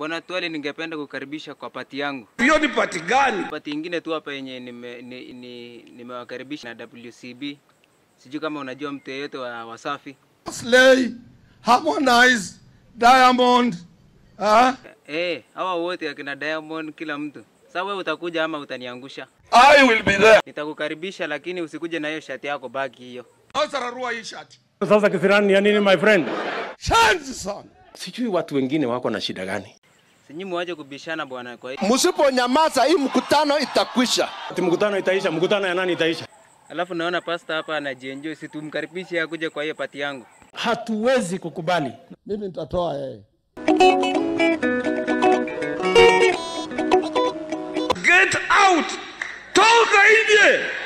Bwana Twali, ningependa kukaribisha kwa pati yangu. Hiyo ni pati gani? Pati ingine tu hapa yenye nimewakaribisha ni, ni, ni ni na WCB. Sijui kama unajua mtu yeyote wa Wasafi. Slay, Harmonize, Diamond. Ah? Eh, hawa wote akina Diamond kila mtu. Sasa wewe utakuja ama utaniangusha? I will be there. Nitakukaribisha lakini usikuje na hiyo shati yako baki hiyo. Sasa rarua hii shati. Sasa kisirani ya nini my friend? Change son. Sijui watu wengine wako na shida gani. Sinyi mwaje kubishana bwana. Kwa hiyo nyamaza hii mkutano itakwisha. Mkutano itaisha, mkutano ya nani itaisha? Alafu naona pasta hapa anajienjoy, si tumkaribishe akuje kwa hiyo pati yangu. Hatuwezi kukubali. Mimi nitatoa yeye. Get out! Toka nje!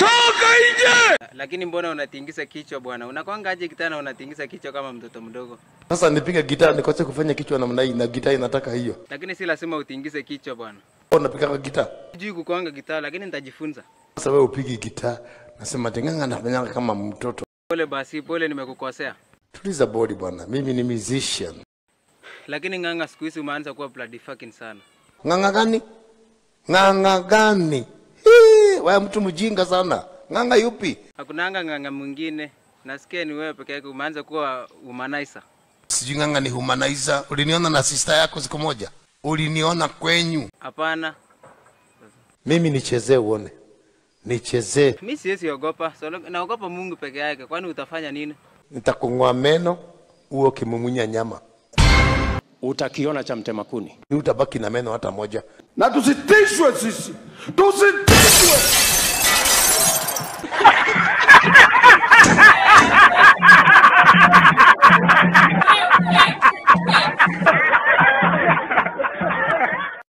toka nje. Lakini mbona unatingisa kichwa bwana? Unakwanga aje kitana unatingisa kichwa kama mtoto mdogo? Sasa nipiga gitaa nikoche kufanya kichwa namna hii na gitaa inataka hiyo. Lakini si lazima utingise kichwa bwana. Unapiga oh, kwa gitaa? Sijui kukwanga gitaa lakini nitajifunza. Sasa wewe upigi gitaa, nasema tenganga nafanyanga kama mtoto. Pole basi, pole nimekukosea. Tuliza bodi bwana, mimi ni musician. Lakini ng'ang'a siku hizi umeanza kuwa bloody fucking sana. Ng'ang'a gani? Ng'ang'a gani? wewe mtu mjinga sana. Ng'ang'a yupi? Hakuna ng'ang'a nganga mwingine. Nasikia ni wewe peke yako umeanza kuwa humanizer. Sijui ng'ang'a ni humanizer. Uliniona na sister yako siku moja? Uliniona kwenyu? Hapana. Mimi nichezee uone. Nichezee. Mimi siwezi ogopa. So, naogopa Mungu peke yake. Kwani utafanya nini? Nitakung'oa meno, uo kimumunya nyama utakiona cha mtema kuni, utabaki na meno hata moja, na tusitishwe sisi, tusitishwe.